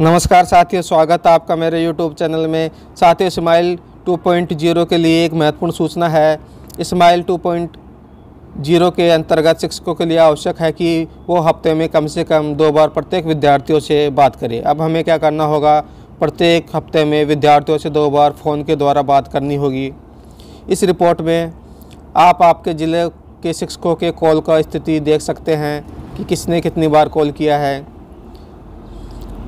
नमस्कार साथियों स्वागत है आपका मेरे यूट्यूब चैनल में साथियों स्माइल 2.0 के लिए एक महत्वपूर्ण सूचना है स्माइल 2.0 के अंतर्गत शिक्षकों के लिए आवश्यक है कि वो हफ्ते में कम से कम दो बार प्रत्येक विद्यार्थियों से बात करें अब हमें क्या करना होगा प्रत्येक हफ्ते में विद्यार्थियों से दो बार फ़ोन के द्वारा बात करनी होगी इस रिपोर्ट में आप आपके ज़िले के शिक्षकों के कॉल का स्थिति देख सकते हैं कि किसने कितनी बार कॉल किया है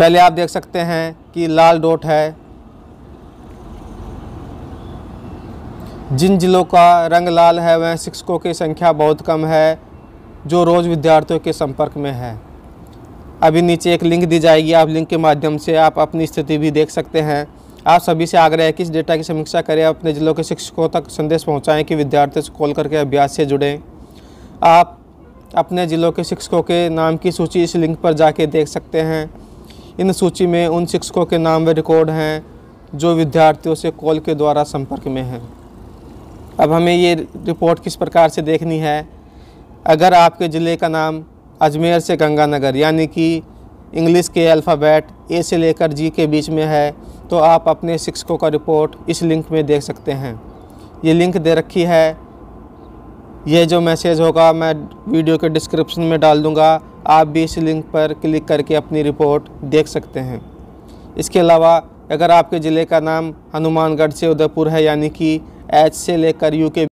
पहले आप देख सकते हैं कि लाल डोट है जिन जिलों का रंग लाल है वह शिक्षकों की संख्या बहुत कम है जो रोज़ विद्यार्थियों के संपर्क में है अभी नीचे एक लिंक दी जाएगी आप लिंक के माध्यम से आप अपनी स्थिति भी देख सकते हैं आप सभी से आग्रह है कि इस डेटा की समीक्षा करें अपने ज़िलों के शिक्षकों तक संदेश पहुंचाएं कि विद्यार्थियों से कॉल करके अभ्यास से जुड़ें आप अपने ज़िलों के शिक्षकों के नाम की सूची इस लिंक पर जाके देख सकते हैं इन सूची में उन शिक्षकों के नाम व रिकॉर्ड हैं जो विद्यार्थियों से कॉल के द्वारा संपर्क में हैं अब हमें ये रिपोर्ट किस प्रकार से देखनी है अगर आपके ज़िले का नाम अजमेर से गंगानगर यानी कि इंग्लिश के अल्फ़ाबेट ए से लेकर जी के बीच में है तो आप अपने शिक्षकों का रिपोर्ट इस लिंक में देख सकते हैं ये लिंक दे रखी है ये जो मैसेज होगा मैं वीडियो के डिस्क्रिप्शन में डाल दूँगा आप भी इस लिंक पर क्लिक करके अपनी रिपोर्ट देख सकते हैं इसके अलावा अगर आपके ज़िले का नाम हनुमानगढ़ से उदयपुर है यानी कि एच से लेकर यू के